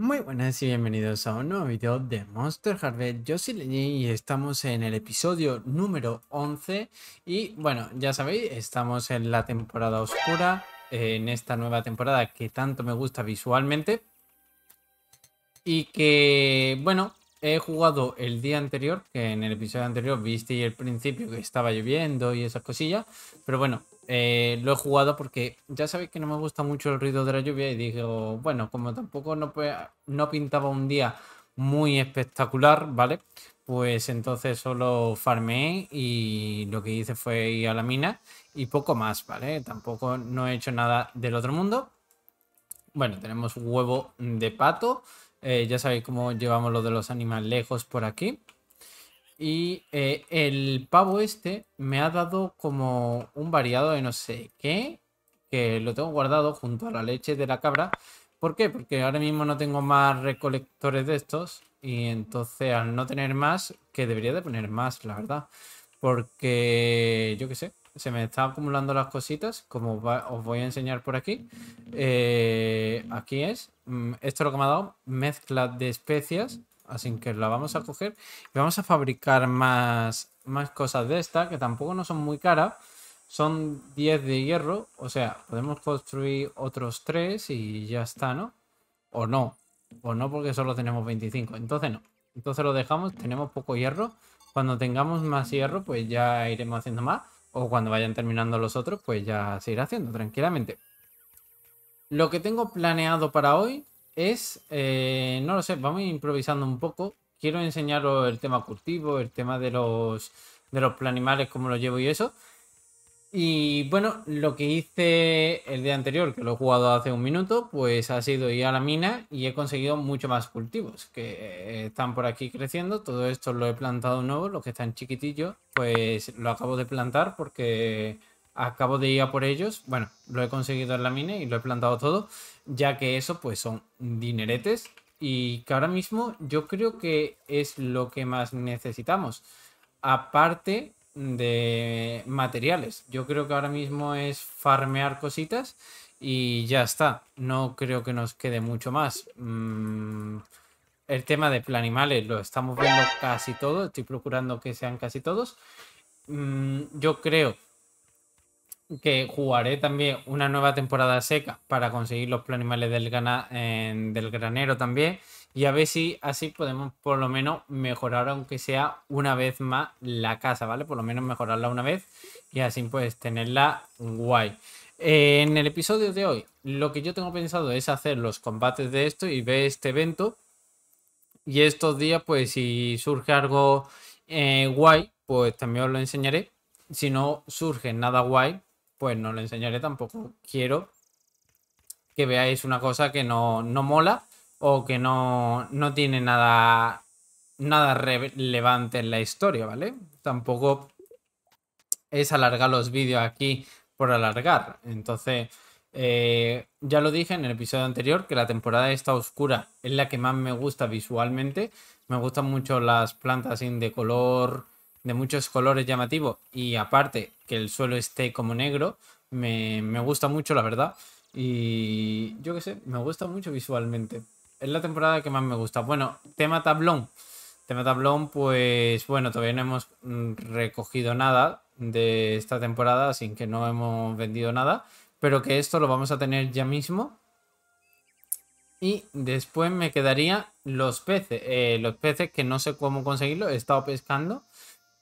Muy buenas y bienvenidos a un nuevo video de Monster Harvest. Yo soy Leñi y estamos en el episodio número 11. Y bueno, ya sabéis, estamos en la temporada oscura, en esta nueva temporada que tanto me gusta visualmente. Y que, bueno, he jugado el día anterior, que en el episodio anterior viste el principio que estaba lloviendo y esas cosillas. Pero bueno, eh, lo he jugado porque ya sabéis que no me gusta mucho el ruido de la lluvia y digo, bueno, como tampoco no, no pintaba un día muy espectacular, ¿vale? Pues entonces solo farmé y lo que hice fue ir a la mina y poco más, ¿vale? Tampoco no he hecho nada del otro mundo. Bueno, tenemos huevo de pato. Eh, ya sabéis cómo llevamos lo de los animales lejos por aquí. Y eh, el pavo este me ha dado como un variado de no sé qué, que lo tengo guardado junto a la leche de la cabra. ¿Por qué? Porque ahora mismo no tengo más recolectores de estos y entonces al no tener más, que debería de poner más, la verdad. Porque yo qué sé, se me están acumulando las cositas, como os voy a enseñar por aquí. Eh, aquí es, mm, esto es lo que me ha dado, mezcla de especias Así que la vamos a coger y vamos a fabricar más, más cosas de esta que tampoco no son muy caras. Son 10 de hierro, o sea, podemos construir otros 3 y ya está, ¿no? O no, o no porque solo tenemos 25, entonces no. Entonces lo dejamos, tenemos poco hierro. Cuando tengamos más hierro, pues ya iremos haciendo más. O cuando vayan terminando los otros, pues ya se irá haciendo tranquilamente. Lo que tengo planeado para hoy es, eh, no lo sé, vamos improvisando un poco. Quiero enseñaros el tema cultivo, el tema de los, de los planimales, cómo lo llevo y eso. Y bueno, lo que hice el día anterior, que lo he jugado hace un minuto, pues ha sido ir a la mina y he conseguido mucho más cultivos que eh, están por aquí creciendo. Todo esto lo he plantado nuevo, los que están chiquitillos, pues lo acabo de plantar porque acabo de ir a por ellos. Bueno, lo he conseguido en la mina y lo he plantado todo, ya que eso pues son dineretes y que ahora mismo yo creo que es lo que más necesitamos. Aparte de materiales, yo creo que ahora mismo es farmear cositas y ya está. No creo que nos quede mucho más. Mm, el tema de planimales lo estamos viendo casi todo, estoy procurando que sean casi todos. Mm, yo creo que jugaré también una nueva temporada seca para conseguir los planimales del, del granero también. Y a ver si así podemos por lo menos mejorar, aunque sea una vez más, la casa, ¿vale? Por lo menos mejorarla una vez y así pues tenerla guay. Eh, en el episodio de hoy, lo que yo tengo pensado es hacer los combates de esto y ver este evento. Y estos días, pues si surge algo eh, guay, pues también os lo enseñaré. Si no surge nada guay, pues no lo enseñaré tampoco. Quiero que veáis una cosa que no, mola o que no, tiene nada, nada relevante en la historia, ¿vale? Tampoco es alargar los vídeos aquí por alargar. Entonces, eh, ya lo dije en el episodio anterior, que la temporada esta oscura es la que más me gusta visualmente. Me gustan mucho las plantas de color de muchos colores llamativos y aparte que el suelo esté como negro, me, gusta mucho, la verdad. Y yo qué sé, me gusta mucho visualmente. Es la temporada que más me gusta. Bueno, tema tablón. Tema tablón, pues bueno, todavía no hemos mm, recogido nada de esta temporada, sin que no hemos vendido nada, pero que esto lo vamos a tener ya mismo. Y después me quedaría los peces. Eh, los peces que no sé cómo conseguirlo he estado pescando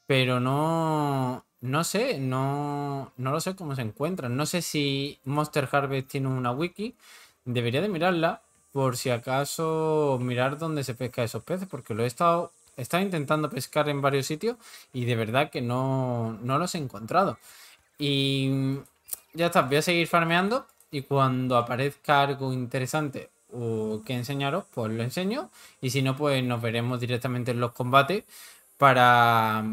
pero no, no sé, no, lo sé cómo se encuentran. No sé si Monster Harvest tiene una wiki. Debería de mirarla por si acaso mirar dónde se pesca esos peces, porque lo he estado, está intentando pescar en varios sitios y de verdad que no, no los he encontrado. Y ya está, voy a seguir farmeando y cuando aparezca algo interesante o que enseñaros, pues lo enseño. Y si no, pues nos veremos directamente en los combates para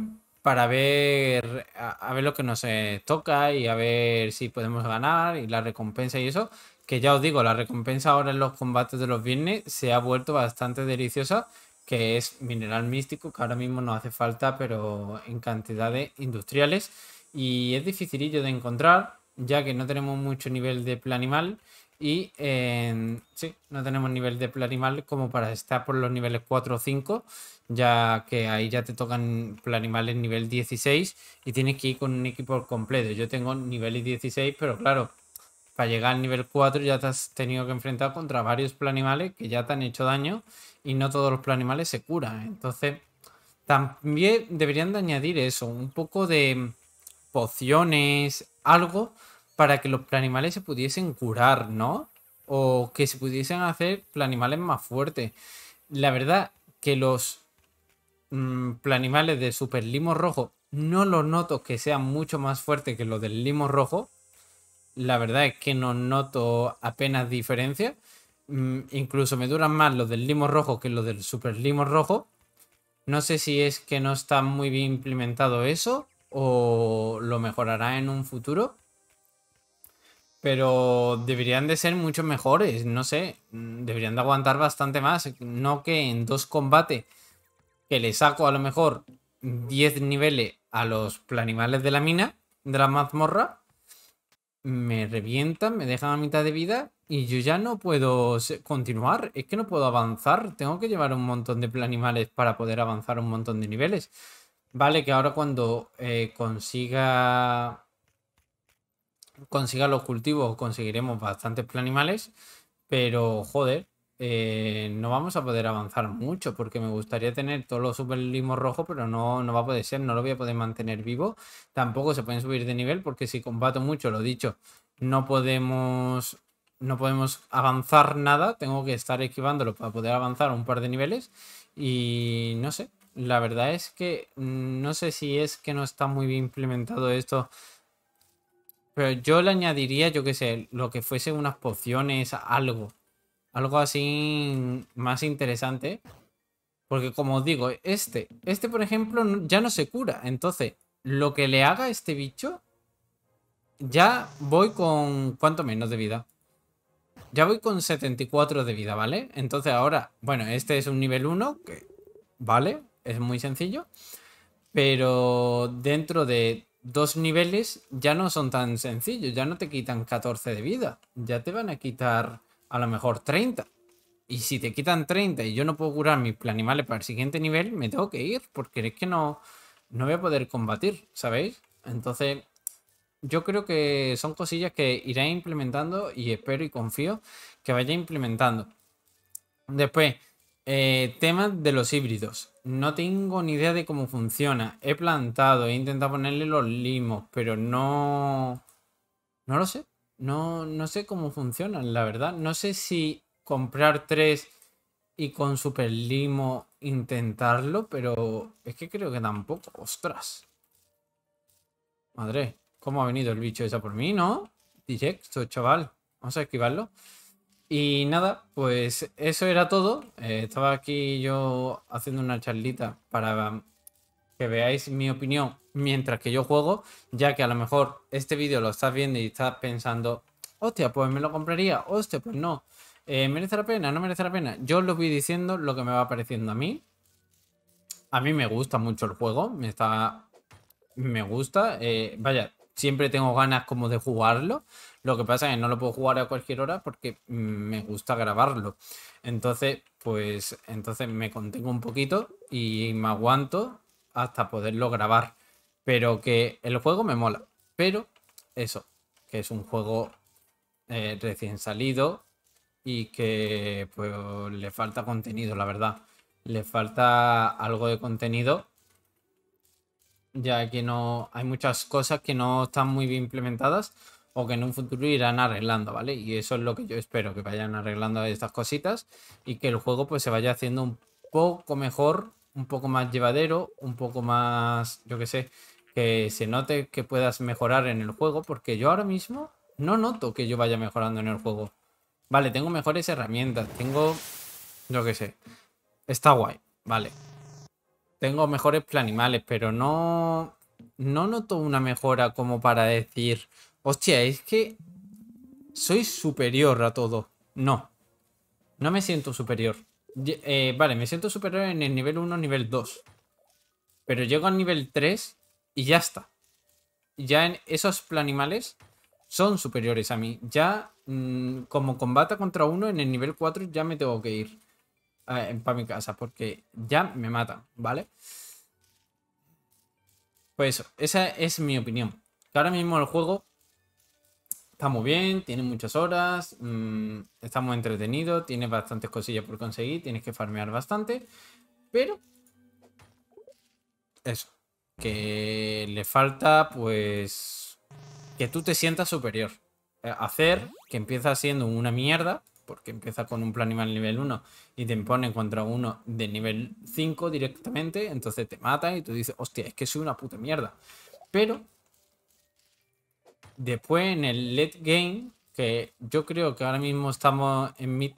para ver a, ver lo que nos eh, toca y a ver si podemos ganar y la recompensa y eso. Que ya os digo, la recompensa ahora en los combates de los viernes se ha vuelto bastante deliciosa, que es mineral místico, que ahora mismo nos hace falta, pero en cantidades industriales. Y es dificilillo de encontrar, ya que no tenemos mucho nivel de planimal y sí, no tenemos nivel de planimales como para estar por los niveles 4 o 5, ya que ahí ya te tocan planimales nivel 16 y tienes que ir con un equipo completo. Yo tengo nivel 16, pero claro, para llegar al nivel 4 ya te has tenido que enfrentar contra varios planimales que ya te han hecho daño y no todos los planimales se curan. Entonces, también deberían de añadir eso, un poco de pociones, algo para que los planimales se pudiesen curar, ¿no? O que se pudiesen hacer planimales más fuertes. La verdad que los planimales mm, de super limo rojo no los noto que sean mucho más fuertes que los del limo rojo. La verdad es que no noto apenas diferencia. Mm, incluso me duran más los del limo rojo que los del super limo rojo. No sé si es que no está muy bien implementado eso o lo mejorará en un futuro pero deberían de ser mucho mejores, no sé, deberían de aguantar bastante más, no que en dos combates que le saco a lo mejor 10 niveles a los planimales de la mina, de la mazmorra, me revientan, me dejan a mitad de vida y yo ya no puedo continuar, es que no puedo avanzar, tengo que llevar un montón de planimales para poder avanzar un montón de niveles. Vale, que ahora cuando eh, consiga consiga los cultivos, conseguiremos bastantes planimales, pero joder, eh, no vamos a poder avanzar mucho porque me gustaría tener todos los super limos rojo pero no, no va a poder ser, no lo voy a poder mantener vivo. Tampoco se pueden subir de nivel porque si combato mucho, lo dicho, no podemos, no podemos avanzar nada. Tengo que estar esquivándolo para poder avanzar un par de niveles y no sé. La verdad es que mm, no sé si es que no está muy bien implementado esto pero yo le añadiría, yo qué sé, lo que fuese unas pociones, algo. Algo así más interesante. Porque como os digo, este, este por ejemplo ya no se cura. Entonces, lo que le haga a este bicho, ya voy con cuánto menos de vida. Ya voy con 74 de vida, ¿vale? Entonces ahora, bueno, este es un nivel 1, que, ¿vale? Es muy sencillo. Pero dentro de dos niveles ya no son tan sencillos, ya no te quitan 14 de vida, ya te van a quitar a lo mejor 30. Y si te quitan 30 y yo no puedo curar mis planimales para el siguiente nivel, me tengo que ir, porque es que no, no voy a poder combatir, ¿sabéis? Entonces, yo creo que son cosillas que iré implementando y espero y confío que vaya implementando. Después, eh, tema de los híbridos. No tengo ni idea de cómo funciona. He plantado, he intentado ponerle los limos, pero no. No lo sé. No, no sé cómo funcionan, la verdad. No sé si comprar tres y con super limo intentarlo, pero es que creo que tampoco. Ostras. Madre, ¿cómo ha venido el bicho esa por mí, no? Directo, chaval. Vamos a esquivarlo. Y nada, pues eso era todo. Eh, estaba aquí yo haciendo una charlita para que veáis mi opinión mientras que yo juego, ya que a lo mejor este vídeo lo estás viendo y estás pensando, hostia, pues me lo compraría, hostia, pues no. Eh, ¿Merece la pena? ¿No merece la pena? Yo os lo voy diciendo lo que me va pareciendo a mí. A mí me gusta mucho el juego, me está... Me gusta, eh, vaya, siempre tengo ganas como de jugarlo. Lo que pasa es que no lo puedo jugar a cualquier hora porque mm, me gusta grabarlo. Entonces, pues entonces me contengo un poquito y me aguanto hasta poderlo grabar. Pero que el juego me mola. Pero eso, que es un juego eh, recién salido y que pues le falta contenido, la verdad. Le falta algo de contenido ya que no hay muchas cosas que no están muy bien implementadas o que en un futuro irán arreglando, ¿vale? Y eso es lo que yo espero, que vayan arreglando estas cositas y que el juego pues se vaya haciendo un poco mejor, un poco más llevadero, un poco más, yo qué sé, que se note que puedas mejorar en el juego, porque yo ahora mismo no noto que yo vaya mejorando en el juego. Vale, tengo mejores herramientas, tengo, yo qué sé, está guay, vale, tengo mejores planimales, pero no, no noto una mejora como para decir, hostia, es que soy superior a todo. No, no me siento superior. Eh, vale, me siento superior en el nivel 1, nivel 2. Pero llego al nivel 3 y ya está. Ya en esos planimales son superiores a mí. Ya mm, como combata contra uno en el nivel 4 ya me tengo que ir. Eh, para mi casa porque ya me matan, ¿vale? Pues eso, esa es mi opinión. Que ahora mismo el juego está muy bien, tiene muchas horas, estamos mm, está muy entretenido, tiene bastantes cosillas por conseguir, tienes que farmear bastante, pero eso, que le falta pues que tú te sientas superior. Eh, hacer que empieza siendo una mierda porque empieza con un Planimal nivel 1 y te pone contra uno de nivel 5 directamente, entonces te mata y tú dices, hostia, es que soy una puta mierda. Pero después en el late game, que yo creo que ahora mismo estamos en mid...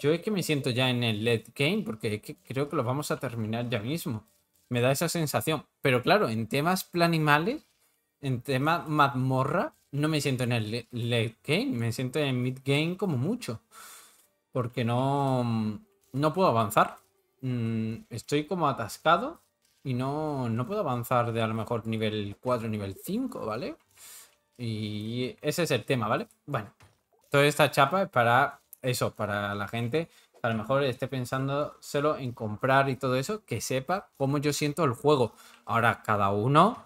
Yo es que me siento ya en el late game porque creo que lo vamos a terminar ya mismo. Me da esa sensación. Pero claro, en temas planimales, en temas mazmorra, no me siento en el late game, me siento en mid game como mucho. Porque no, no puedo avanzar. Mm, estoy como atascado y no, no puedo avanzar de a lo mejor nivel 4, nivel 5, ¿vale? Y ese es el tema, ¿vale? Bueno, toda esta chapa es para eso, para la gente a lo mejor esté pensándoselo en comprar y todo eso, que sepa cómo yo siento el juego. Ahora, cada uno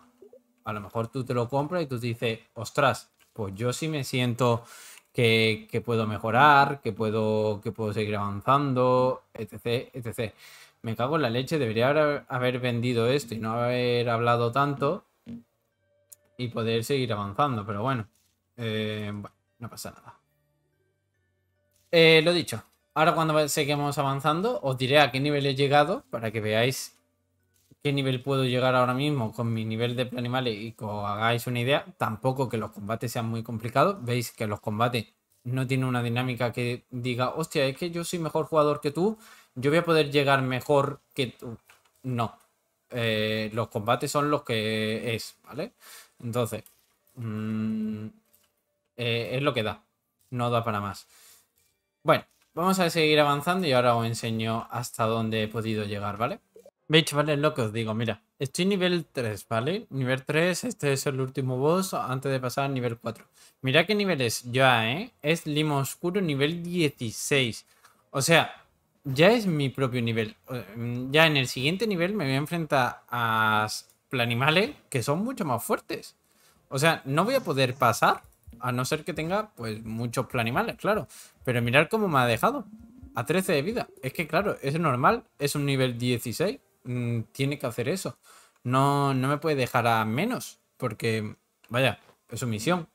a lo mejor tú te lo compras y tú dices, ostras, pues yo sí me siento que, puedo mejorar, que puedo, que puedo seguir avanzando, etc, etc. Me cago en la leche, debería haber, vendido esto y no haber hablado tanto y poder seguir avanzando, pero bueno, eh, no pasa nada. Eh, lo dicho, ahora cuando seguimos avanzando os diré a qué nivel he llegado para que veáis qué nivel puedo llegar ahora mismo con mi nivel de animales y que os hagáis una idea, tampoco que los combates sean muy complicados. Veis que los combates no tienen una dinámica que diga, hostia, es que yo soy mejor jugador que tú, yo voy a poder llegar mejor que tú. No. Eh, los combates son los que es, ¿vale? Entonces, mm, eh, es lo que da. No da para más. Bueno, vamos a seguir avanzando y ahora os enseño hasta dónde he podido llegar, ¿vale? Veis, chavales os digo, mira, estoy nivel 3, ¿vale? Nivel 3, este es el último boss antes de pasar al nivel 4. Mira qué nivel es ya, ¿eh? Es Limo Oscuro nivel 16. O sea, ya es mi propio nivel. Mm, ya en el siguiente nivel me voy a enfrentar a planimales que son mucho más fuertes. O sea, no voy a poder pasar, a no ser que tenga, pues, muchos planimales, claro. Pero mirar cómo me ha dejado. A 13 de vida. Es que, claro, es normal. Es un nivel 16. Mm, tiene que hacer eso. No, no me puede dejar a menos, porque, vaya, es su misión.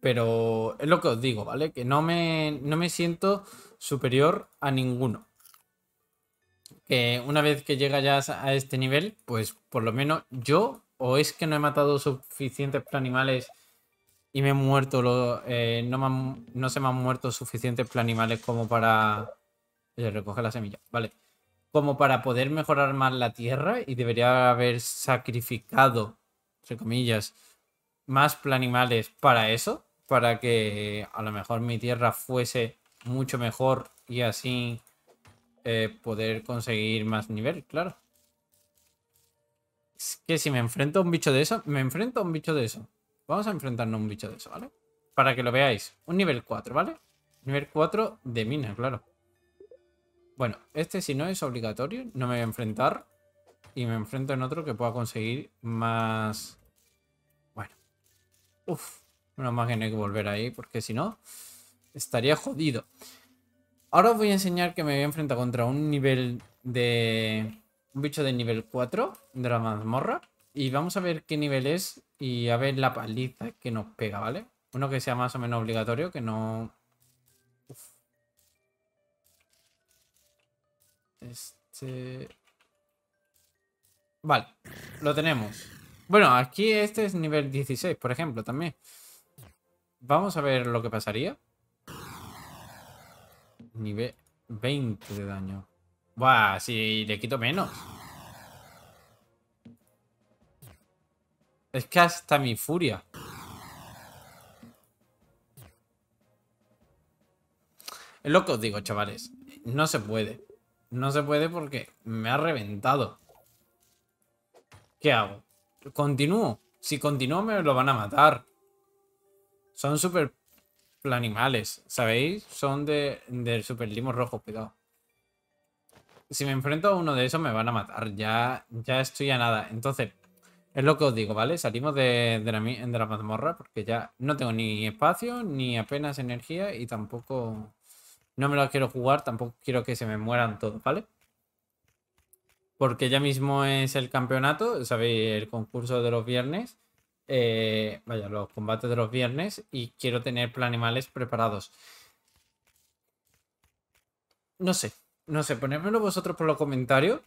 Pero es lo que os digo, ¿vale? Que no me, no me siento superior a ninguno. Que una vez que llega ya a este nivel, pues por lo menos yo, o es que no he matado suficientes animales y me he muerto, eh, no, se me han muerto suficientes animales como para... Recoger la semilla, vale como para poder mejorar más la tierra y debería haber sacrificado, entre comillas, más planimales para eso, para que a lo mejor mi tierra fuese mucho mejor y así eh, poder conseguir más nivel, claro. Es que si me enfrento a un bicho de eso, me enfrento a un bicho de eso. Vamos a enfrentarnos a un bicho de eso, ¿vale? Para que lo veáis. Un nivel 4, ¿vale? Nivel 4 de mina, claro. Bueno, este si no es obligatorio, no me voy a enfrentar. Y me enfrento en otro que pueda conseguir más... Bueno. Uf, una más que no hay que volver ahí, porque si no, estaría jodido. Ahora os voy a enseñar que me voy a enfrentar contra un nivel de... Un bicho de nivel 4 de la mazmorra. Y vamos a ver qué nivel es y a ver la paliza que nos pega, ¿vale? Uno que sea más o menos obligatorio, que no Este... Vale, lo tenemos. Bueno, aquí este es nivel 16, por ejemplo, también. Vamos a ver lo que pasaría. Nivel 20 de daño. Buah, si le quito menos. Es que hasta mi furia. Es lo que os digo, chavales. No se puede. No se puede porque me ha reventado. ¿Qué hago? Continúo. Si continúo me lo van a matar. Son super animales, ¿sabéis? Son de, del super limo rojo, cuidado. Si me enfrento a uno de esos me van a matar. Ya, ya estoy a nada. Entonces, es lo que os digo, ¿vale? Salimos de, de, la, de la mazmorra porque ya no tengo ni espacio, ni apenas energía y tampoco no me lo quiero jugar, tampoco quiero que se me mueran todos, ¿vale? Porque ya mismo es el campeonato, ¿sabéis? El concurso de los viernes. Eh, vaya, los combates de los viernes. Y quiero tener planimales preparados. No sé, no sé, ponedmelo vosotros por los comentarios.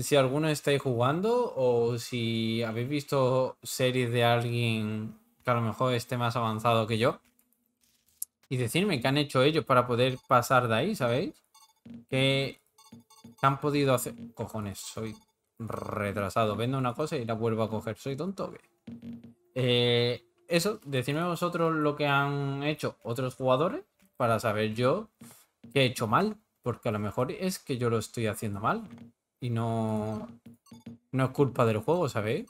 Si alguno estáis jugando o si habéis visto series de alguien que a lo mejor esté más avanzado que yo y decirme qué han hecho ellos para poder pasar de ahí, ¿sabéis? ¿Qué, han podido hacer? Cojones, soy retrasado. Vendo una cosa y la vuelvo a coger. ¿Soy tonto eh, eso, decirme vosotros lo que han hecho otros jugadores para saber yo qué he hecho mal. Porque a lo mejor es que yo lo estoy haciendo mal. Y no, no es culpa del juego, ¿sabéis?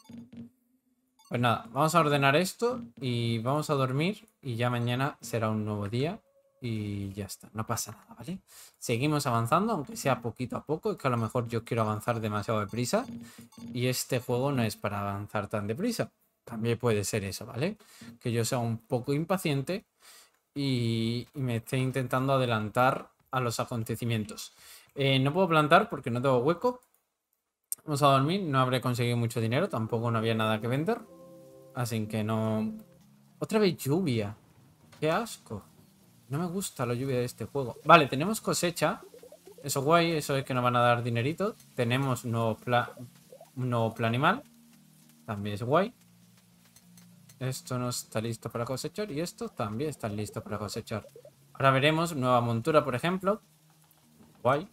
Pues nada, vamos a ordenar esto y vamos a dormir y ya mañana será un nuevo día y ya está, no pasa nada, ¿vale? Seguimos avanzando, aunque sea poquito a poco, es que a lo mejor yo quiero avanzar demasiado deprisa y este juego no es para avanzar tan deprisa. También puede ser eso, ¿vale? Que yo sea un poco impaciente y me esté intentando adelantar a los acontecimientos. Eh, no puedo plantar porque no tengo hueco. Vamos a dormir, no habré conseguido mucho dinero, tampoco no había nada que vender. Así que no otra vez lluvia. Qué asco. No me gusta la lluvia de este juego. Vale, tenemos cosecha. Eso guay, eso es que nos van a dar dinerito. Tenemos un nuevo, nuevo plan animal. También es guay. Esto no está listo para cosechar y esto también está listo para cosechar. Ahora veremos nueva montura, por ejemplo. Guay.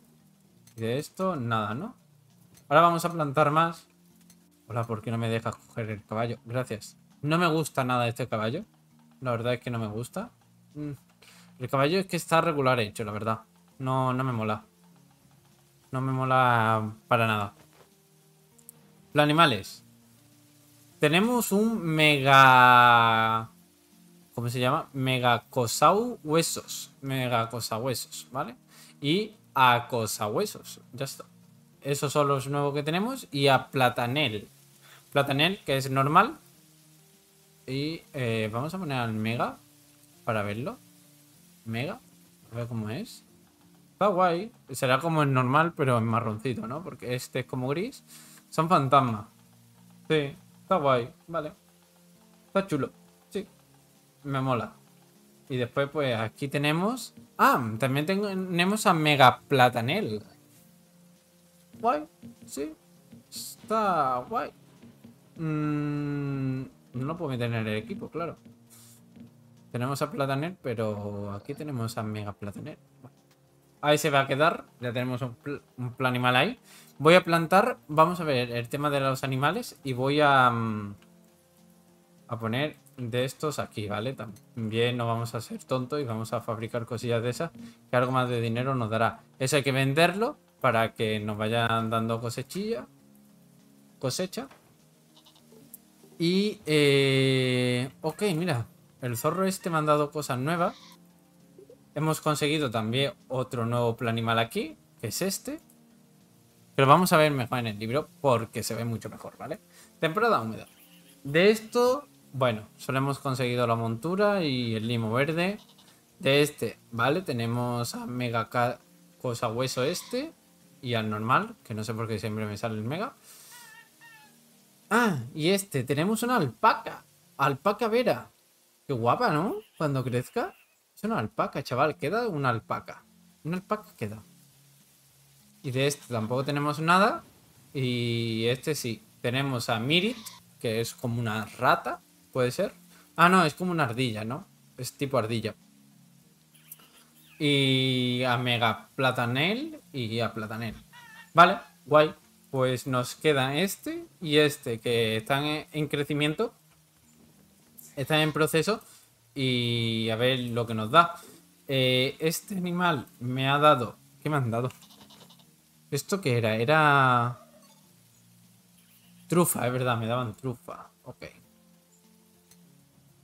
Y de esto, nada, ¿no? Ahora vamos a plantar más. Hola, ¿por qué no me deja coger el caballo? Gracias. No me gusta nada este caballo. La verdad es que no me gusta. Mm. El caballo es que está regular hecho, la verdad. No, no me mola. No me mola para nada. Los animales. Tenemos un mega... ¿Cómo se llama? Megacosau huesos. cosa huesos, ¿vale? Y a huesos. Ya está. Esos son los nuevos que tenemos. Y a platanel. Platanel, que es normal. Y eh, vamos a poner al Mega para verlo. Mega, a ver cómo es. Está guay. Será como en normal, pero en marroncito, ¿no? Porque este es como gris. Son fantasmas. Sí, está guay. Vale. Está chulo. Sí. Me mola. Y después, pues aquí tenemos. Ah, también tenemos a Mega Platanel. Guay. Sí. Está guay. Mmm no lo puedo meter en el equipo, claro. Tenemos a Plataner, pero aquí tenemos a Mega Plataner. ahí se va a quedar. Ya tenemos un, plan animal ahí. Voy a plantar. Vamos a ver el tema de los animales. Y voy a... Mm, a poner de estos aquí, ¿vale? También no vamos a ser tontos y vamos a fabricar cosillas de esas que algo más de dinero nos dará. Eso hay que venderlo para que nos vayan dando cosechilla, cosecha y, eh, ok, mira, el zorro este me ha dado cosas nuevas. Hemos conseguido también otro nuevo planimal aquí, que es este. Pero vamos a ver mejor en el libro porque se ve mucho mejor, ¿vale? Temporada húmeda. De esto, bueno, solo hemos conseguido la montura y el limo verde. De este, ¿vale? Tenemos a Mega Cosa Hueso este y al normal, que no sé por qué siempre me sale el Mega. Ah, y este, tenemos una alpaca. Alpaca vera. Qué guapa, ¿no? Cuando crezca. Es una alpaca, chaval. Queda una alpaca. Una alpaca queda. Y de este tampoco tenemos nada. Y este sí. Tenemos a Mirit, que es como una rata, puede ser. Ah, no, es como una ardilla, ¿no? Es tipo ardilla. Y a Mega Platanel y a Platanel. Vale, guay pues nos quedan este y este, que están en crecimiento, están en proceso y a ver lo que nos da. Eh, este animal me ha dado... ¿Qué me han dado? ¿Esto qué era? Era... Trufa, es verdad, me daban trufa. Ok.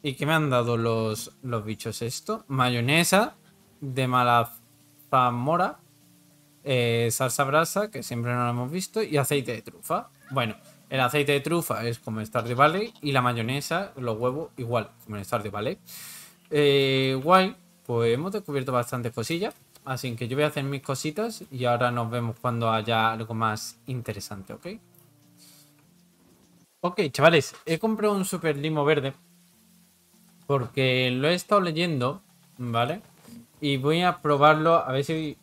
¿Y qué me han dado los, los bichos esto? Mayonesa de malapamora eh, salsa brasa, que siempre no la hemos visto, y aceite de trufa. Bueno, el aceite de trufa es como estar de Valley y la mayonesa, los huevos, igual, como en Stardew Valley. Eh, guay, pues hemos descubierto bastantes cosillas. Así que yo voy a hacer mis cositas y ahora nos vemos cuando haya algo más interesante, ¿ok? Ok, chavales, he comprado un super limo verde porque lo he estado leyendo, ¿vale? Y voy a probarlo a ver si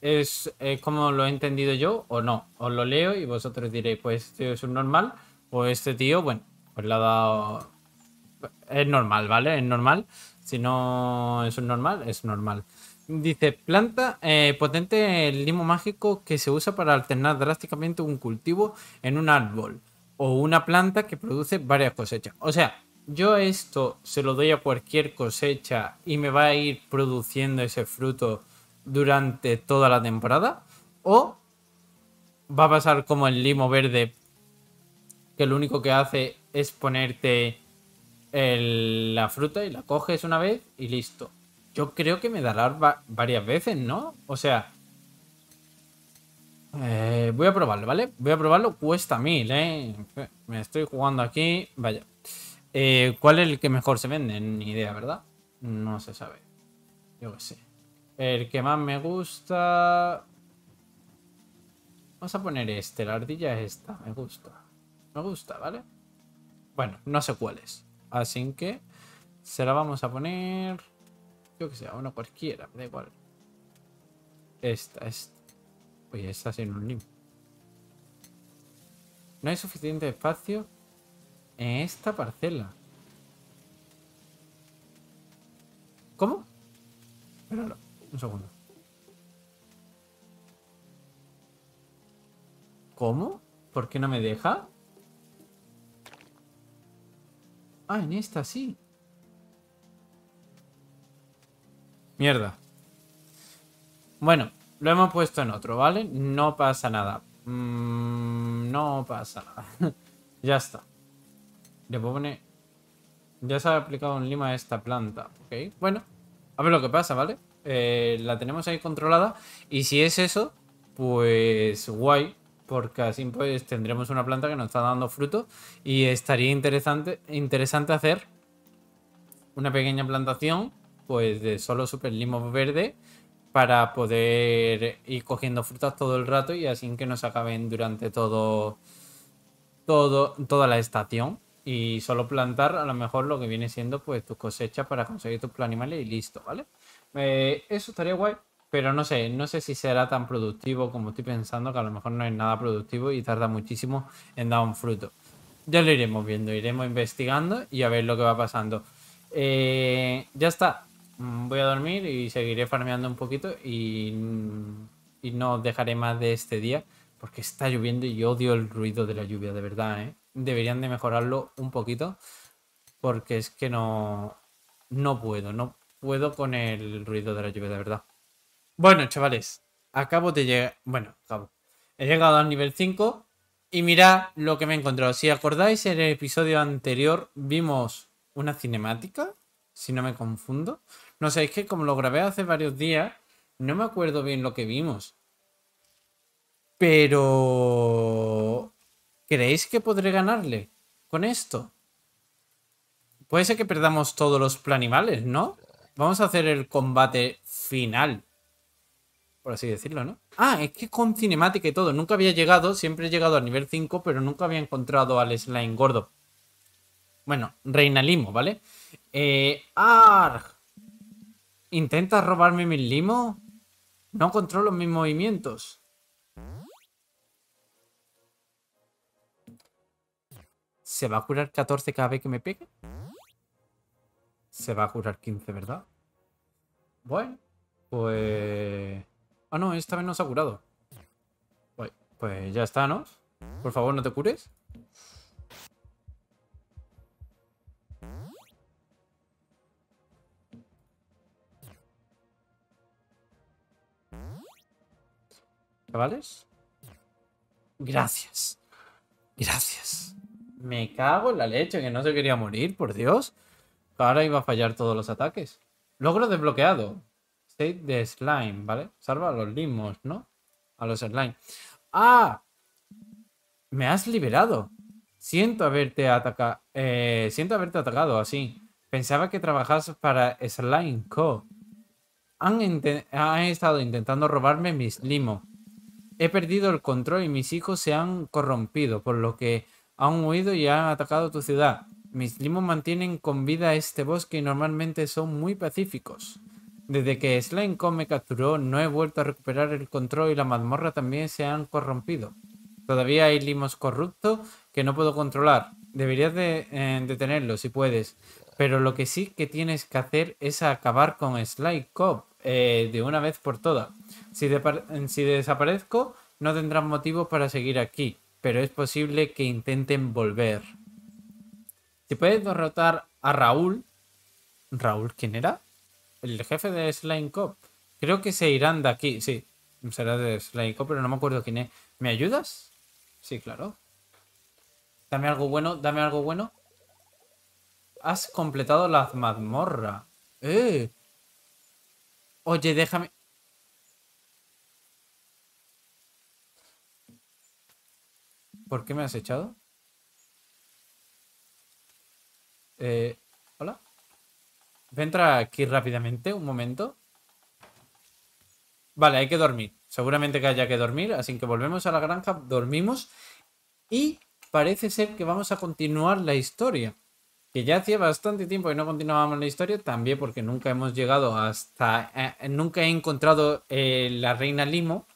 es, eh, como lo he entendido yo o no. Os lo leo y vosotros diréis, pues este es un normal o este tío, bueno, pues le ha dado... Es normal, ¿vale? Es normal. Si no es un normal, es normal. Dice, planta eh, potente el limo mágico que se usa para alternar drásticamente un cultivo en un árbol o una planta que produce varias cosechas. O sea, yo esto se lo doy a cualquier cosecha y me va a ir produciendo ese fruto durante toda la temporada o va a pasar como el limo verde que lo único que hace es ponerte la fruta y la coges una vez y listo. Yo creo que me dará varias veces, ¿no? O sea... Eh, voy a probarlo, ¿vale? Voy a probarlo, cuesta mil, ¿eh? Me estoy jugando aquí, vaya. Eh, ¿Cuál es el que mejor se vende? Ni idea, ¿verdad? No se sabe. Yo que sé. El que más me gusta... Vamos a poner este, la ardilla es esta, me gusta. Me gusta, ¿vale? Bueno, no sé cuál es. Así que se la vamos a poner... Yo que sé, una cualquiera, da igual. Esta, esta. Oye, esta sin un limbo. No hay suficiente espacio en esta parcela. ¿Cómo? Pero no. Un segundo. ¿Cómo? ¿Por qué no me deja? Ah, en esta sí. Mierda. Bueno, lo hemos puesto en otro, ¿vale? No pasa nada. Mm, no pasa nada. ya está. Le pone. Ya se ha aplicado un lima a esta planta, ¿ok? Bueno, a ver lo que pasa, ¿vale? Eh, la tenemos ahí controlada. Y si es eso, pues guay, porque así pues tendremos una planta que nos está dando fruto y estaría interesante, interesante hacer una pequeña plantación pues de solo super limos verde para poder ir cogiendo frutas todo el rato y así que nos acaben durante todo, todo toda la estación y solo plantar a lo mejor lo que viene siendo pues tus cosechas para conseguir tus animales y listo, ¿vale? Eh, eso estaría guay, pero no sé, no sé si será tan productivo como estoy pensando, que a lo mejor no es nada productivo y tarda muchísimo en dar un fruto. Ya lo iremos viendo, iremos investigando y a ver lo que va pasando. Eh, ya está, mm, voy a dormir y seguiré farmeando un poquito y, mm, y no dejaré más de este día porque está lloviendo y odio el ruido de la lluvia, de verdad, ¿eh? Deberían de mejorarlo un poquito porque es que no, no puedo, no, puedo con el ruido de la lluvia, de verdad. Bueno, chavales, acabo de llegar... Bueno, acabo. He llegado al nivel 5 y mirad lo que me he encontrado. Si acordáis, en el episodio anterior vimos una cinemática, si no me confundo. No sé, es que como lo grabé hace varios días, no me acuerdo bien lo que vimos. Pero... ¿Creéis que podré ganarle con esto? Puede ser que perdamos todos los planimales, ¿no? Vamos a hacer el combate final. Por así decirlo, ¿no? Ah, es que con cinemática y todo. Nunca había llegado, siempre he llegado al nivel 5, pero nunca había encontrado al slime gordo. Bueno, Reina Limo, ¿vale? Eh, ¡Arg! robarme mi limo? No controlo mis movimientos. ¿Se va a curar 14 cada vez que me pegue? Se va a curar 15, ¿verdad? Bueno, pues... Ah, no, esta vez no se ha curado. pues ya está, ¿no? Por favor, no te cures. ¿Chavales? Gracias. Gracias. Me cago en la leche, que no se quería morir, por Dios. Ahora iba a fallar todos los ataques. Logro desbloqueado. State de slime, ¿vale? Salva a los limos, ¿no? A los slime. ¡Ah! Me has liberado. Siento haberte atacado. Eh, siento haberte atacado así. Pensaba que trabajas para Slime Co. han estado intentando robarme mis limos. He perdido el control y mis hijos se han corrompido, por lo que han huido y han atacado tu ciudad. Mis limos mantienen con vida este bosque y normalmente son muy pacíficos. Desde que Cob me capturó, no he vuelto a recuperar el control y la mazmorra también se han corrompido. Todavía hay limos corruptos que no puedo controlar. Deberías de eh, detenerlo si puedes. Pero lo que sí que tienes que hacer es acabar con Sly Cop eh, de una vez por todas. Si, si desaparezco, no tendrás motivo para seguir aquí. Pero es posible que intenten volver. ¿Te puedes derrotar a Raúl. ¿Raúl quién era? El jefe de Slime Cop. Creo que se irán de aquí, sí. Será de Slime Cop, pero no me acuerdo quién es. ¿Me ayudas? Sí, claro. Dame algo bueno, dame algo bueno. Has completado la mazmorra. ¡Eh! Oye, déjame... ¿Por qué me has echado? Eh, ¿Hola? Voy aquí rápidamente, un momento. Vale, hay que dormir. Seguramente que haya que dormir, así que volvemos a la granja, dormimos y parece ser que vamos a continuar la historia. Que ya hacía bastante tiempo que no continuábamos la historia, también porque nunca hemos llegado hasta... Eh, nunca he encontrado eh, la reina Limo.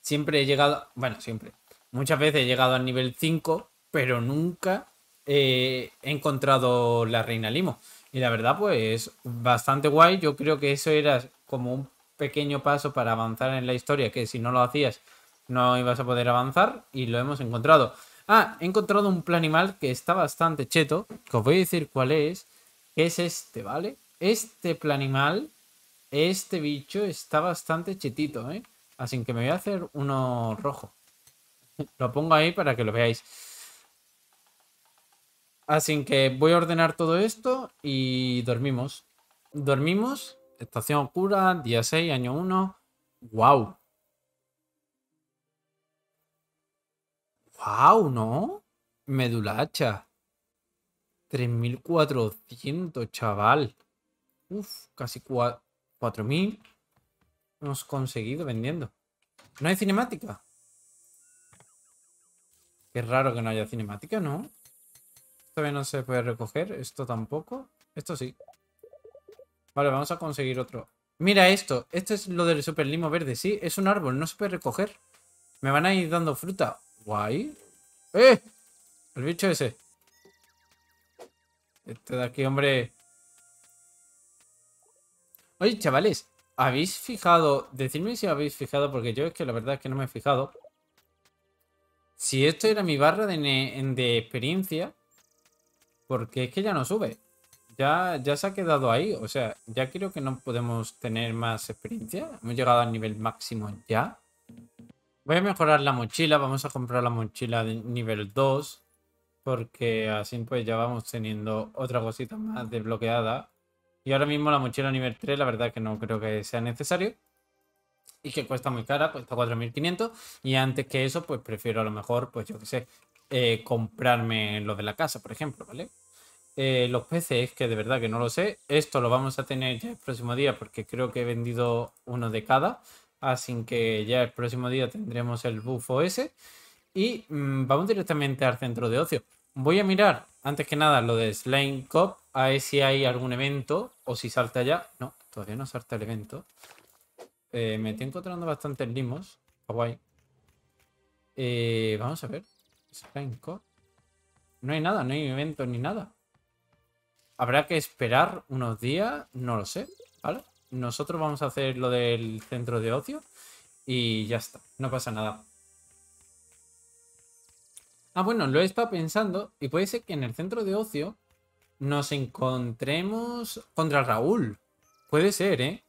Siempre he llegado... Bueno, siempre. Muchas veces he llegado al nivel 5, pero nunca eh, he encontrado la Reina Limo. Y la verdad, pues bastante guay. Yo creo que eso era como un pequeño paso para avanzar en la historia, que si no lo hacías no ibas a poder avanzar y lo hemos encontrado. Ah, he encontrado un planimal que está bastante cheto, que os voy a decir cuál es, es este, ¿vale? Este planimal, este bicho está bastante chetito, ¿eh? Así que me voy a hacer uno rojo. Lo pongo ahí para que lo veáis. Así que voy a ordenar todo esto y dormimos. Dormimos, estación oscura, día 6, año 1. ¡Wow! ¡Guau, ¿No? Medulacha. 3.400, chaval. Uf, casi 4.000. Hemos conseguido vendiendo. ¿No hay cinemática? Qué raro que no haya cinemática, ¿no? Todavía no se puede recoger. Esto tampoco. Esto sí. Vale, vamos a conseguir otro. Mira esto. Esto es lo del super limo verde. Sí, es un árbol. No se puede recoger. Me van a ir dando fruta. Guay. ¡Eh! El bicho ese. Este de aquí, hombre. Oye, chavales. ¿Habéis fijado? Decidme si habéis fijado, porque yo es que la verdad es que no me he fijado. Si esto era mi barra de, de experiencia, porque es que ya no sube. Ya, ya se ha quedado ahí. O sea, ya creo que no podemos tener más experiencia. Hemos llegado al nivel máximo ya. Voy a mejorar la mochila. Vamos a comprar la mochila de nivel 2. Porque así pues ya vamos teniendo otra cosita más desbloqueada. Y ahora mismo la mochila nivel 3 la verdad que no creo que sea necesario y que cuesta muy cara, cuesta 4.500 y antes que eso pues prefiero a lo mejor pues yo qué sé, eh, comprarme lo de la casa, por ejemplo, ¿vale? Eh, los peces, que de verdad que no lo sé, esto lo vamos a tener ya el próximo día porque creo que he vendido uno de cada, así que ya el próximo día tendremos el bufo ese y mm, vamos directamente al centro de ocio. Voy a mirar, antes que nada, lo de Slime Cop, a ver si hay algún evento o si salta ya. No, todavía no salta el evento. Eh, me estoy encontrando bastantes limos. Hawaii. Eh, vamos a ver. No hay nada, no hay evento ni nada. Habrá que esperar unos días, no lo sé, ¿vale? Nosotros vamos a hacer lo del centro de ocio y ya está, no pasa nada. Ah, bueno, lo he estado pensando y puede ser que en el centro de ocio nos encontremos contra Raúl. Puede ser, ¿eh?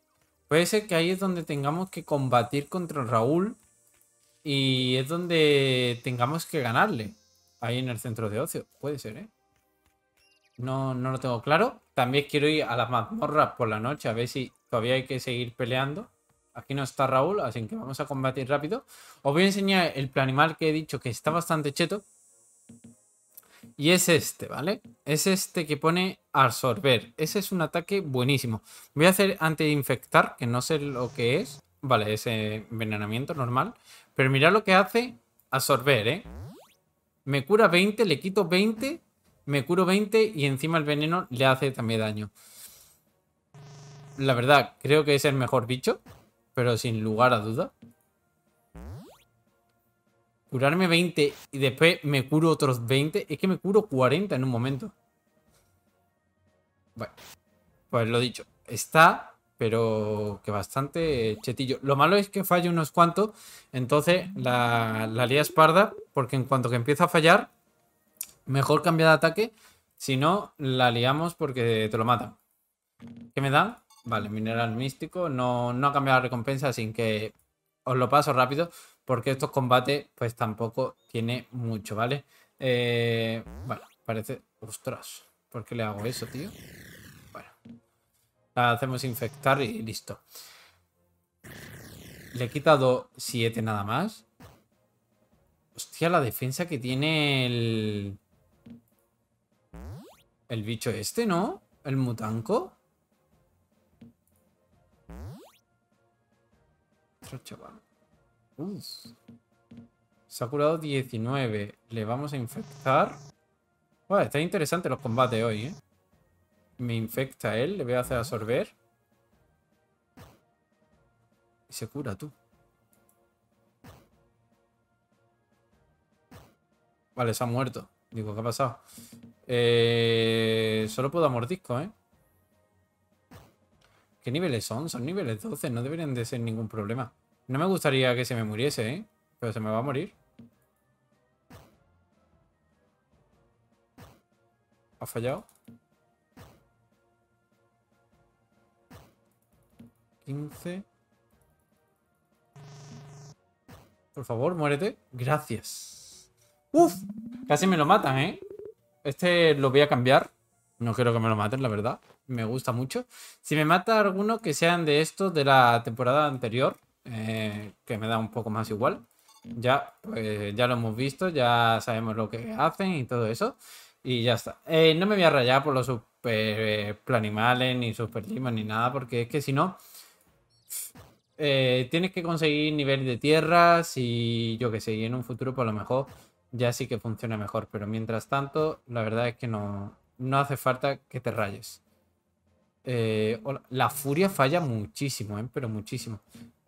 Puede ser que ahí es donde tengamos que combatir contra Raúl y es donde tengamos que ganarle. Ahí en el centro de ocio. Puede ser, ¿eh? No, no lo tengo claro. También quiero ir a las mazmorras por la noche a ver si todavía hay que seguir peleando. Aquí no está Raúl, así que vamos a combatir rápido. Os voy a enseñar el planimal que he dicho que está bastante cheto. Y es este, ¿vale? Es este que pone absorber. Ese es un ataque buenísimo. Voy a hacer de infectar que no sé lo que es. Vale, ese envenenamiento normal. Pero mirad lo que hace absorber, ¿eh? Me cura 20, le quito 20, me curo 20 y encima el veneno le hace también daño. La verdad, creo que es el mejor bicho, pero sin lugar a duda. Curarme 20 y después me curo otros 20. Es que me curo 40 en un momento. Bueno, pues lo dicho. Está pero que bastante chetillo. Lo malo es que falla unos cuantos, entonces la, la lía esparda, porque en cuanto que empieza a fallar, mejor cambia de ataque, si no, la liamos porque te lo matan. ¿Qué me dan? Vale, mineral místico, no, ha cambiado la recompensa, así que os lo paso rápido, porque estos combates pues tampoco tiene mucho, ¿vale? vale, eh, parece... Ostras, ¿por qué le hago eso, tío? La hacemos infectar y listo. Le he quitado 7 nada más. Hostia, la defensa que tiene el... El bicho este, ¿no? El mutanco. chaval. Uf. Se ha curado 19. Le vamos a infectar. Bueno, está interesante los combates hoy, ¿eh? Me infecta él, le voy a hacer absorber. Y se cura tú. Vale, se ha muerto. Digo, ¿qué ha pasado? Eh, solo puedo a ¿eh? ¿Qué niveles son? Son niveles 12, no deberían de ser ningún problema. No me gustaría que se me muriese, ¿eh? Pero se me va a morir. ¿Ha fallado? Por favor, muérete. Gracias. ¡Uf! Casi me lo matan, ¿eh? Este lo voy a cambiar. No quiero que me lo maten, la verdad. Me gusta mucho. Si me mata alguno que sean de estos de la temporada anterior, eh, que me da un poco más igual. Ya, pues, ya lo hemos visto, ya sabemos lo que hacen y todo eso. Y ya está. Eh, no me voy a rayar por los super eh, planimales, ni super ni nada, porque es que si no, eh, tienes que conseguir nivel de tierras y yo que sé, y en un futuro por pues, lo mejor ya sí que funciona mejor, pero mientras tanto, la verdad es que no, hace falta que te rayes. Eh, la furia falla muchísimo, eh, pero muchísimo.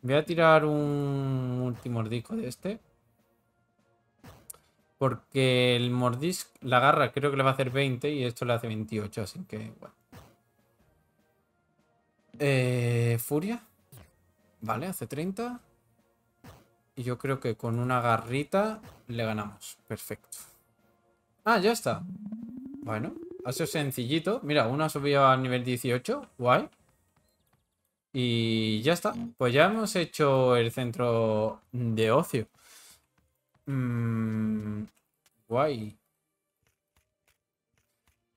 Voy a tirar un último mordisco de este. Porque el mordisco, la garra creo que le va a hacer 20 y esto le hace 28, así que bueno. Eh, furia. Vale, hace 30. Y yo creo que con una garrita le ganamos. Perfecto. Ah, ya está. Bueno, ha sido sencillito. Mira, una subido al nivel 18. Guay. Y ya está. Pues ya hemos hecho el centro de ocio. Mm, guay.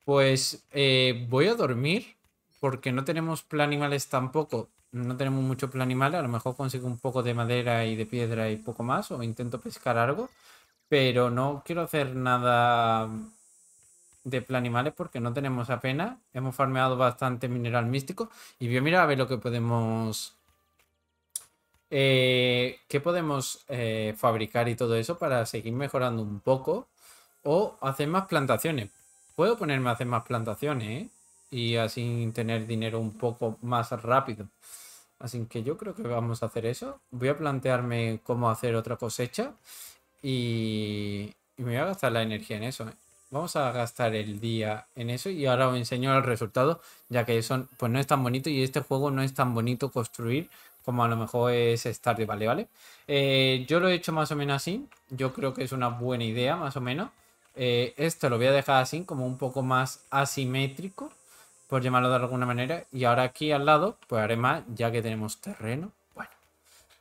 Pues eh, voy a dormir porque no tenemos plan animales tampoco no tenemos mucho plan animal, a lo mejor consigo un poco de madera y de piedra y poco más, o intento pescar algo, pero no quiero hacer nada de plan animales porque no tenemos apenas, hemos farmeado bastante mineral místico y voy a mirar a ver lo que podemos... Eh, ¿Qué podemos eh, fabricar y todo eso para seguir mejorando un poco? O hacer más plantaciones. Puedo ponerme a hacer más plantaciones, ¿eh? y así tener dinero un poco más rápido. Así que yo creo que vamos a hacer eso. Voy a plantearme cómo hacer otra cosecha y, me voy a gastar la energía en eso. ¿eh? Vamos a gastar el día en eso y ahora os enseño el resultado, ya que eso pues no es tan bonito y este juego no es tan bonito construir como a lo mejor es estar, Valley, ¿vale? Eh, yo lo he hecho más o menos así. Yo creo que es una buena idea, más o menos. Eh, esto lo voy a dejar así, como un poco más asimétrico por llamarlo de alguna manera. Y ahora aquí al lado, pues haré más, ya que tenemos terreno. Bueno,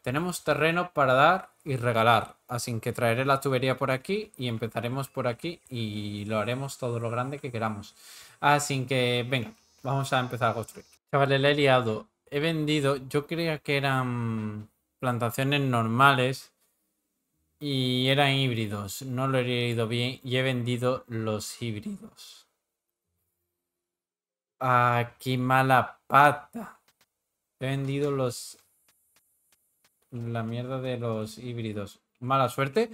tenemos terreno para dar y regalar. Así que traeré la tubería por aquí y empezaremos por aquí y lo haremos todo lo grande que queramos. Así que, venga, vamos a empezar a construir. Chavales, le he liado. He vendido, yo creía que eran plantaciones normales y eran híbridos. No lo he leído bien y he vendido los híbridos. Aquí mala pata. He vendido los... La mierda de los híbridos. Mala suerte.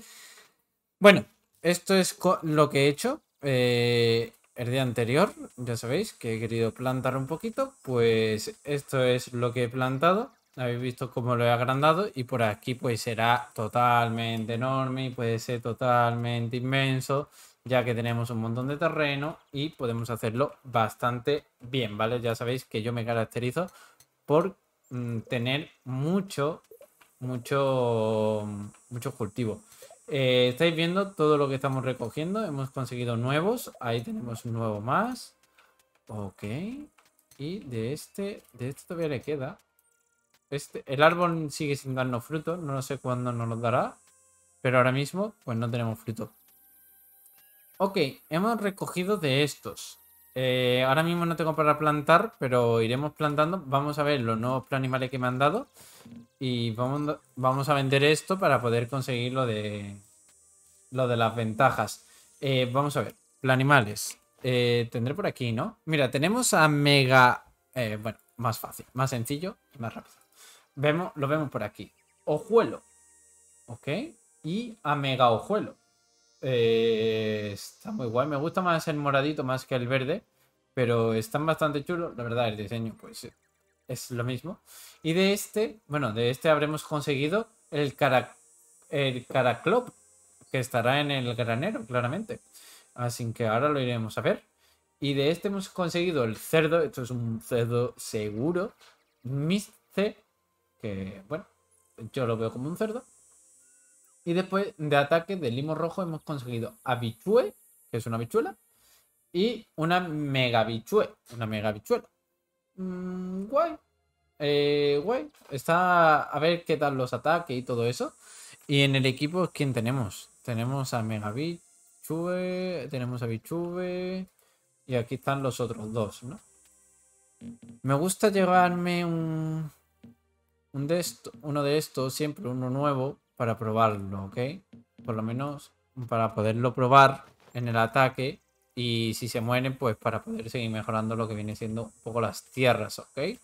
Bueno, esto es lo que he hecho. Eh, el día anterior, ya sabéis que he querido plantar un poquito. Pues esto es lo que he plantado. Habéis visto cómo lo he agrandado y por aquí pues será totalmente enorme y puede ser totalmente inmenso ya que tenemos un montón de terreno y podemos hacerlo bastante bien, ¿vale? Ya sabéis que yo me caracterizo por mm, tener mucho, mucho, mucho cultivo. Eh, estáis viendo todo lo que estamos recogiendo, hemos conseguido nuevos, ahí tenemos un nuevo más, ok, y de este, de este todavía le queda. Este, el árbol sigue sin darnos frutos, no sé cuándo nos lo dará, pero ahora mismo pues no tenemos fruto Ok, hemos recogido de estos. Eh, ahora mismo no tengo para plantar, pero iremos plantando. Vamos a ver los nuevos animales que me han dado. Y vamos, a vender esto para poder conseguir lo de, las ventajas. Eh, vamos a ver, planimales. Eh, tendré por aquí, ¿no? Mira, tenemos a Mega... bueno, más fácil, más sencillo y más rápido. Vemos, lo vemos por aquí. Ojuelo. ¿Ok? Y a Mega Ojuelo. Eh, está muy guay. Me gusta más el moradito más que el verde. Pero están bastante chulos. La verdad, el diseño pues es lo mismo. Y de este, bueno, de este habremos conseguido el, el caraclop. Que estará en el granero, claramente. Así que ahora lo iremos a ver. Y de este hemos conseguido el cerdo. Esto es un cerdo seguro. Miste. Que, bueno, yo lo veo como un cerdo. Y después de ataque de limo rojo hemos conseguido Abichue, que es una bichuela, y una Megabichue, una megabichuela. Mm, guay. Eh, guay. Está a ver qué tal los ataques y todo eso. Y en el equipo, ¿quién tenemos? Tenemos a mega tenemos a bichue, y aquí están los otros dos, ¿no? Me gusta llevarme un, un de uno de estos, siempre uno nuevo, para probarlo, ¿ok? Por lo menos para poderlo probar en el ataque y si se mueren, pues para poder seguir mejorando lo que viene siendo un poco las tierras, ¿ok?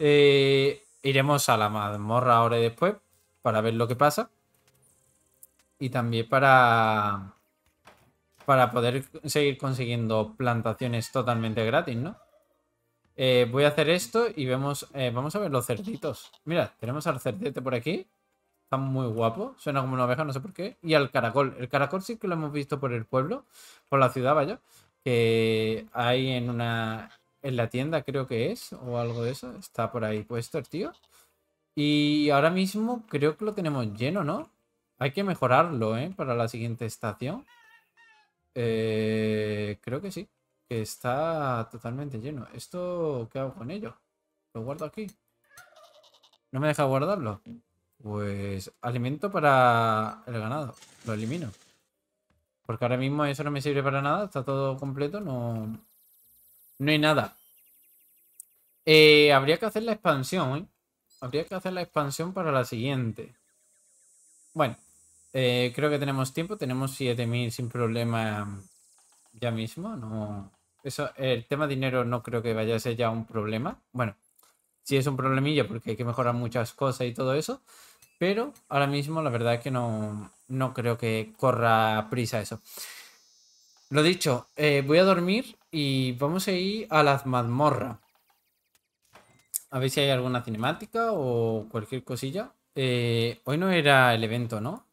Eh, iremos a la mazmorra ahora y después para ver lo que pasa y también para para poder seguir consiguiendo plantaciones totalmente gratis, ¿no? Eh, voy a hacer esto y vemos, eh, vamos a ver los cerditos. Mira, tenemos al cerdete por aquí. Está muy guapo. Suena como una oveja, no sé por qué. Y al caracol. El caracol sí que lo hemos visto por el pueblo, por la ciudad, vaya. Que hay en una. En la tienda, creo que es, o algo de eso. Está por ahí puesto el tío. Y ahora mismo creo que lo tenemos lleno, ¿no? Hay que mejorarlo, ¿eh? Para la siguiente estación. Eh, creo que sí. Que está totalmente lleno. ¿Esto qué hago con ello? ¿Lo guardo aquí? ¿No me deja guardarlo? Pues alimento para el ganado. Lo elimino. Porque ahora mismo eso no me sirve para nada. Está todo completo. No, no hay nada. Eh, habría que hacer la expansión. ¿eh? Habría que hacer la expansión para la siguiente. Bueno. Eh, creo que tenemos tiempo. Tenemos 7000 sin problema ya mismo. No, eso, el tema dinero no creo que vaya a ser ya un problema. Bueno sí es un problemilla porque hay que mejorar muchas cosas y todo eso. Pero ahora mismo la verdad es que no, no creo que corra prisa eso. Lo dicho, eh, voy a dormir y vamos a ir a las mazmorras. A ver si hay alguna cinemática o cualquier cosilla. Eh, hoy no era el evento, ¿no?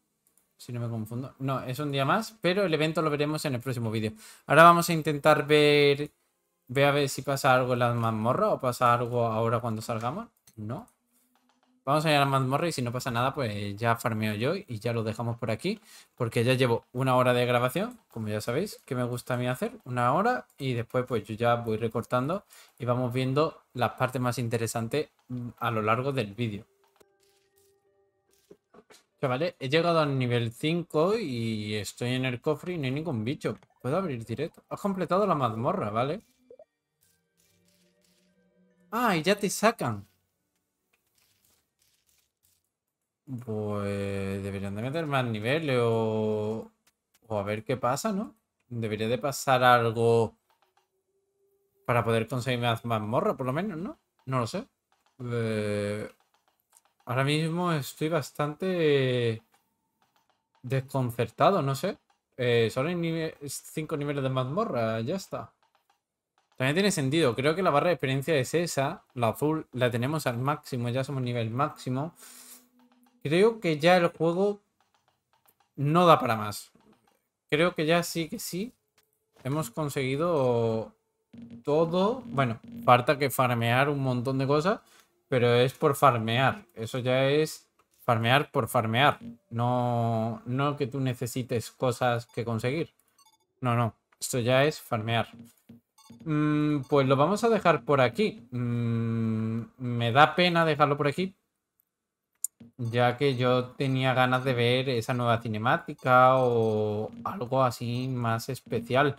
Si no me confundo. No, es un día más, pero el evento lo veremos en el próximo vídeo. Ahora vamos a intentar ver Ve a ver si pasa algo en las mazmorra o pasa algo ahora cuando salgamos. No. Vamos a ir a la mazmorra y si no pasa nada, pues ya farmeo yo y ya lo dejamos por aquí. Porque ya llevo una hora de grabación, como ya sabéis, que me gusta a mí hacer. Una hora y después pues yo ya voy recortando y vamos viendo las partes más interesantes mm, a lo largo del vídeo. Chavales, he llegado al nivel 5 y estoy en el cofre y no hay ningún bicho. Puedo abrir directo. Has completado la mazmorra, ¿vale? vale Ah, y ya te sacan. Pues deberían de meter más niveles o, o a ver qué pasa, ¿no? Debería de pasar algo para poder conseguir más mazmorra, por lo menos, ¿no? No lo sé. Eh, ahora mismo estoy bastante desconcertado, no sé. Eh, solo hay cinco niveles de mazmorra, ya está. También tiene sentido. Creo que la barra de experiencia es esa. La azul la tenemos al máximo. Ya somos nivel máximo. Creo que ya el juego no da para más. Creo que ya sí que sí. Hemos conseguido todo. Bueno, falta que farmear un montón de cosas. Pero es por farmear. Eso ya es farmear por farmear. No, no que tú necesites cosas que conseguir. No, no. Esto ya es farmear. Mm, pues lo vamos a dejar por aquí. Mm, me da pena dejarlo por aquí. Ya que yo tenía ganas de ver esa nueva cinemática o algo así más especial.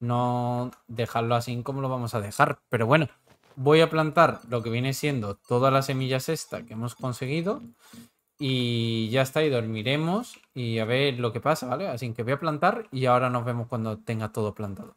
No dejarlo así como lo vamos a dejar. Pero bueno, voy a plantar lo que viene siendo todas las semillas esta que hemos conseguido. Y ya está, y dormiremos y a ver lo que pasa, ¿vale? Así que voy a plantar y ahora nos vemos cuando tenga todo plantado.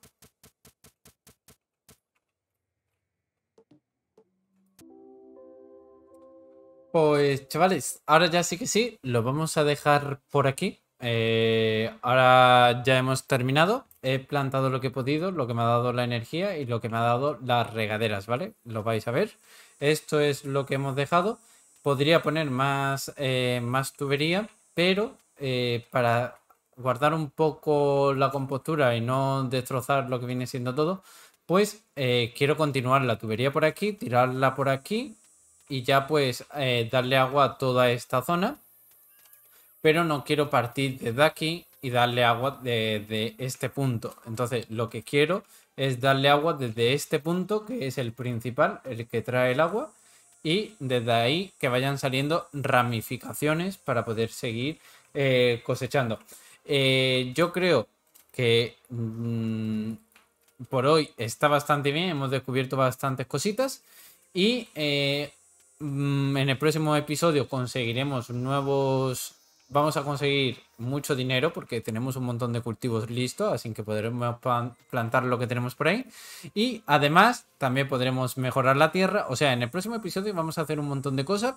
Pues chavales, ahora ya sí que sí, lo vamos a dejar por aquí. Eh, ahora ya hemos terminado. He plantado lo que he podido, lo que me ha dado la energía y lo que me ha dado las regaderas, ¿vale? Lo vais a ver. Esto es lo que hemos dejado. Podría poner más, eh, más tubería, pero eh, para guardar un poco la compostura y no destrozar lo que viene siendo todo, pues quiero continuar la tubería por aquí, tirarla por aquí y ya pues eh, darle agua a toda esta zona. Pero no quiero partir desde aquí y darle agua desde de este punto. Entonces lo que quiero es darle agua desde este punto, que es el principal, el que trae el agua. Y desde ahí que vayan saliendo ramificaciones para poder seguir eh, cosechando. Eh, yo creo que mm, por hoy está bastante bien, hemos descubierto bastantes cositas. Y Mm, en el próximo episodio conseguiremos nuevos... Vamos a conseguir mucho dinero porque tenemos un montón de cultivos listos, así que podremos plantar lo que tenemos por ahí. Y además también podremos mejorar la tierra. O sea, en el próximo episodio vamos a hacer un montón de cosas.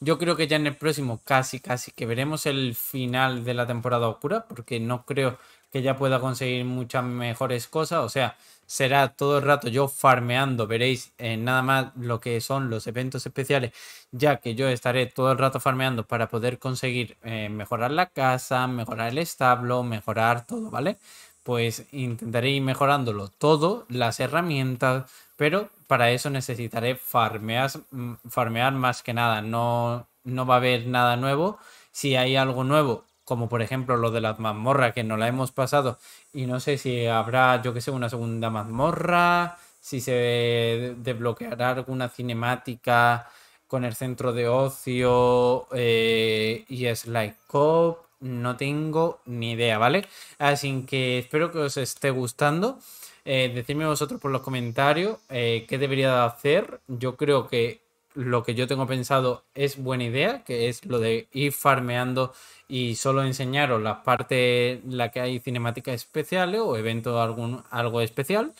Yo creo que ya en el próximo casi, casi que veremos el final de la temporada oscura porque no creo que ya pueda conseguir muchas mejores cosas. O sea, será todo el rato yo farmeando, veréis eh, nada más lo que son los eventos especiales, ya que yo estaré todo el rato farmeando para poder conseguir eh, mejorar la casa, mejorar el establo, mejorar todo, ¿vale? Pues intentaré ir mejorándolo todo, las herramientas, pero para eso necesitaré farmear, mm, farmear más que nada, no, no va a haber nada nuevo. Si hay algo nuevo, como por ejemplo lo de las mazmorras, que no la hemos pasado, y no sé si habrá, yo que sé, una segunda mazmorra, si se desbloqueará alguna cinemática con el centro de ocio eh, y y like Cop, no tengo ni idea, ¿vale? Así que espero que os esté gustando. Eh, decidme vosotros por los comentarios eh, qué debería hacer. Yo creo que lo que yo tengo pensado es buena idea, que es lo de ir farmeando y solo enseñaros parte En la que hay cinemáticas especiales o eventos algún, algo especial.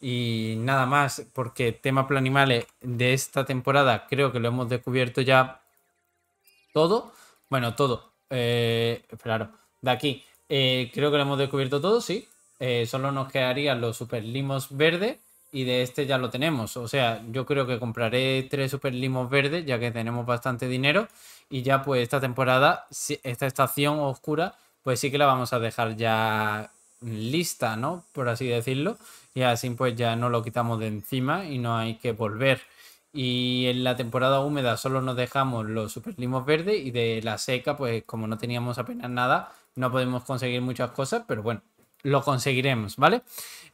Y nada más, porque tema planimales de esta temporada creo que lo hemos descubierto ya todo. Bueno, todo. claro eh, de aquí. Eh, creo que lo hemos descubierto todo, sí. Eh, solo nos quedarían los super limos verdes y de este ya lo tenemos. O sea, yo creo que compraré tres super limos verdes, ya que tenemos bastante dinero. Y ya pues esta temporada, esta estación oscura, pues sí que la vamos a dejar ya lista, ¿no? Por así decirlo. Y así pues ya no lo quitamos de encima y no hay que volver. Y en la temporada húmeda solo nos dejamos los super limos verdes y de la seca, pues como no teníamos apenas nada, no podemos conseguir muchas cosas, pero bueno, lo conseguiremos, ¿vale?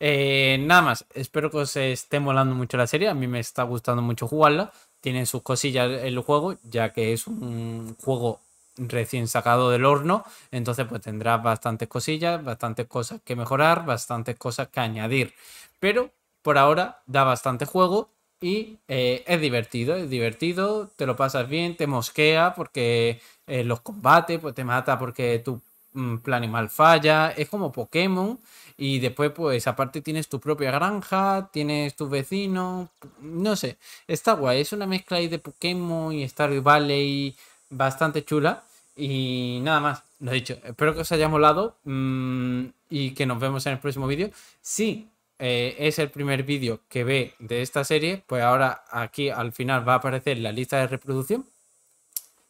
Eh, nada más, espero que os esté molando mucho la serie, a mí me está gustando mucho jugarla, tiene sus cosillas el juego, ya que es un juego recién sacado del horno, entonces pues tendrá bastantes cosillas, bastantes cosas que mejorar, bastantes cosas que añadir, pero por ahora da bastante juego y eh, es divertido, es divertido, te lo pasas bien, te mosquea porque eh, los combates, pues te mata porque tú Planimal falla, es como Pokémon y después pues aparte tienes tu propia granja, tienes tu vecino, no sé, está guay, es una mezcla ahí de Pokémon y Stardew Valley bastante chula y nada más, lo dicho, espero que os haya molado mm, y que nos vemos en el próximo vídeo. Si eh, es el primer vídeo que ve de esta serie, pues ahora aquí al final va a aparecer la lista de reproducción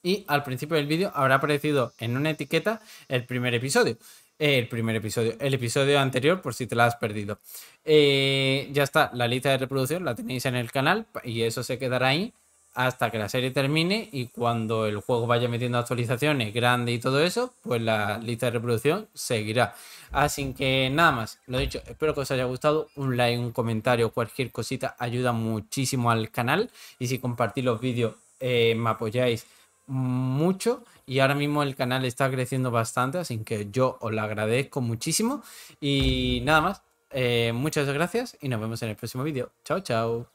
y al principio del vídeo habrá aparecido en una etiqueta el primer episodio. el primer episodio, el episodio anterior, por si te la has perdido. Eh, ya está, la lista de reproducción la tenéis en el canal y eso se quedará ahí hasta que la serie termine y cuando el juego vaya metiendo actualizaciones grandes y todo eso, pues la lista de reproducción seguirá. Así que nada más, lo dicho, espero que os haya gustado, un like, un comentario, cualquier cosita ayuda muchísimo al canal y si compartís los vídeos eh, me apoyáis mucho y ahora mismo el canal está creciendo bastante, así que yo os lo agradezco muchísimo. Y nada más, eh, muchas gracias y nos vemos en el próximo vídeo. Chao, chao.